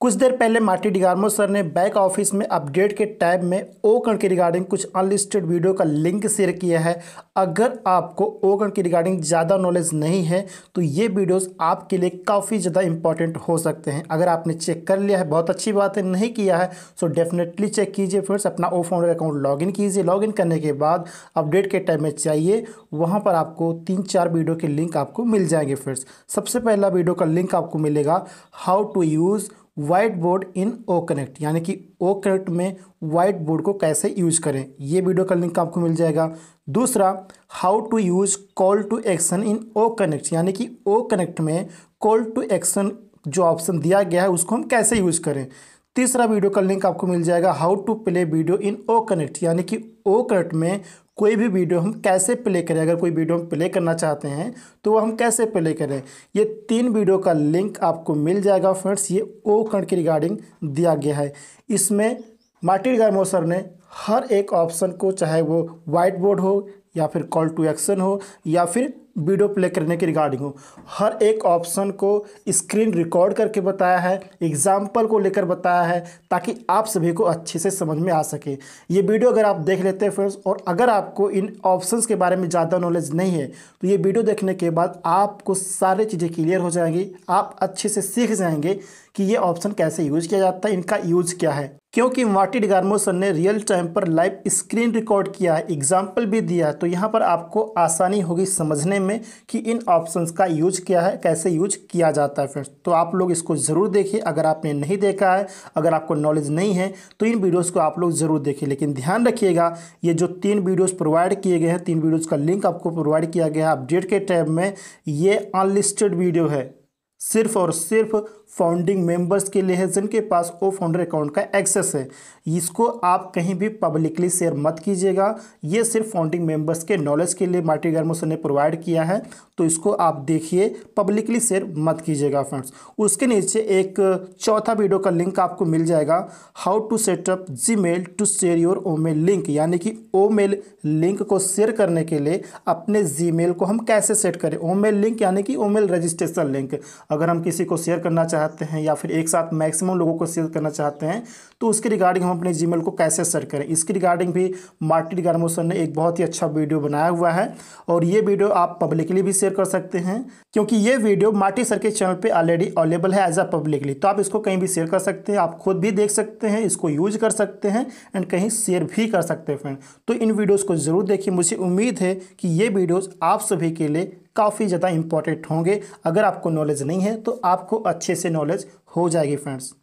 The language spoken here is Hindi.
कुछ देर पहले मार्टी डिगार्मो सर ने बैक ऑफिस में अपडेट के टैब में ओकण के रिगार्डिंग कुछ अनलिस्टेड वीडियो का लिंक शेयर किया है अगर आपको ओकण के रिगार्डिंग ज़्यादा नॉलेज नहीं है तो ये वीडियोस आपके लिए काफ़ी ज़्यादा इंपॉर्टेंट हो सकते हैं अगर आपने चेक कर लिया है बहुत अच्छी बात है नहीं किया है सो डेफिनेटली चेक कीजिए फ्रेंड्स अपना ओ फोन अकाउंट लॉगिन कीजिए लॉगिन करने के बाद अपडेट के टैब में चाहिए वहाँ पर आपको तीन चार वीडियो के लिंक आपको मिल जाएंगे फ्रेंड्स सबसे पहला वीडियो का लिंक आपको मिलेगा how to use whiteboard in O Connect यानी कि ओ कनेक्ट में वाइट बोर्ड को कैसे यूज करें ये वीडियो का लिंक आपको मिल जाएगा दूसरा how to use call to action in O Connect यानी कि ओ कनेक्ट में कॉल टू एक्शन जो ऑप्शन दिया गया है उसको हम कैसे यूज करें तीसरा वीडियो का लिंक आपको मिल जाएगा how to play video in O Connect यानी कि ओ कनेक्ट में कोई भी वीडियो हम कैसे प्ले करें अगर कोई वीडियो हम प्ले करना चाहते हैं तो वह हम कैसे प्ले करें ये तीन वीडियो का लिंक आपको मिल जाएगा फ्रेंड्स ये ओ खंड के रिगार्डिंग दिया गया है इसमें मार्टिन गर्मोसर ने हर एक ऑप्शन को चाहे वो वाइट बोर्ड हो या फिर कॉल टू एक्शन हो या फिर वीडियो प्ले करने के रिगार्डिंग हो हर एक ऑप्शन को स्क्रीन रिकॉर्ड करके बताया है एग्जाम्पल को लेकर बताया है ताकि आप सभी को अच्छे से समझ में आ सके ये वीडियो अगर आप देख लेते हैं फ्रेंड्स और अगर आपको इन ऑप्शंस के बारे में ज़्यादा नॉलेज नहीं है तो ये वीडियो देखने के बाद आपको सारे चीज़ें क्लियर हो जाएंगी आप अच्छे से सीख जाएंगे कि ये ऑप्शन कैसे यूज़ किया जाता है इनका यूज़ क्या है क्योंकि मार्टी गार्मोसन ने रियल टाइम पर लाइव स्क्रीन रिकॉर्ड किया है एग्जाम्पल भी दिया है तो यहाँ पर आपको आसानी होगी समझने में कि इन ऑप्शंस का यूज क्या है कैसे यूज किया जाता है फ्रेंड्स तो आप लोग इसको ज़रूर देखिए अगर आपने नहीं देखा है अगर आपको नॉलेज नहीं है तो इन वीडियोज़ को आप लोग ज़रूर देखिए लेकिन ध्यान रखिएगा ये जो तीन वीडियोज़ प्रोवाइड किए गए हैं तीन वीडियोज़ का लिंक आपको प्रोवाइड किया गया है अपडेट के टैब में ये अनलिस्टेड वीडियो है सिर्फ और सिर्फ फाउंडिंग मेंबर्स के लिए है जिनके पास ओ फाउंडर अकाउंट का एक्सेस है इसको आप कहीं भी पब्लिकली शेयर मत कीजिएगा ये सिर्फ फाउंडिंग मेंबर्स के नॉलेज के लिए मार्टी गर्मोसन ने प्रोवाइड किया है तो इसको आप देखिए पब्लिकली शेयर मत कीजिएगा फ्रेंड्स उसके नीचे एक चौथा वीडियो का लिंक आपको मिल जाएगा how to setup Gmail to share your O mail link यानी कि ओ मेल लिंक को शेयर करने के लिए अपने जी को हम कैसे सेट करें ओ मेल लिंक यानी कि ओ मेल रजिस्ट्रेशन लिंक अगर हम किसी को शेयर करना चाहते हैं या फिर एक साथ मैक्सिमम लोगों को शेयर करना चाहते हैं तो उसके रिगार्डिंग हम अपने जीमेल को कैसे सेट करें इसके रिगार्डिंग भी मार्टिन गार्मोसन ने एक बहुत ही अच्छा वीडियो बनाया हुआ है और ये वीडियो आप पब्लिकली भी शेयर कर सकते हैं क्योंकि ये वीडियो मार्टी सर के चैनल पर ऑलरेडी अवेलेबल है एज अ पब्लिकली तो आप इसको कहीं भी शेयर कर सकते हैं आप खुद भी देख सकते हैं इसको यूज कर सकते हैं एंड कहीं शेयर भी कर सकते हैं फ्रेंड तो इन वीडियोज़ को ज़रूर देखिए मुझे उम्मीद है कि ये वीडियोज़ आप सभी के लिए काफ़ी ज़्यादा इंपॉर्टेंट होंगे अगर आपको नॉलेज नहीं है तो आपको अच्छे से नॉलेज हो जाएगी फ्रेंड्स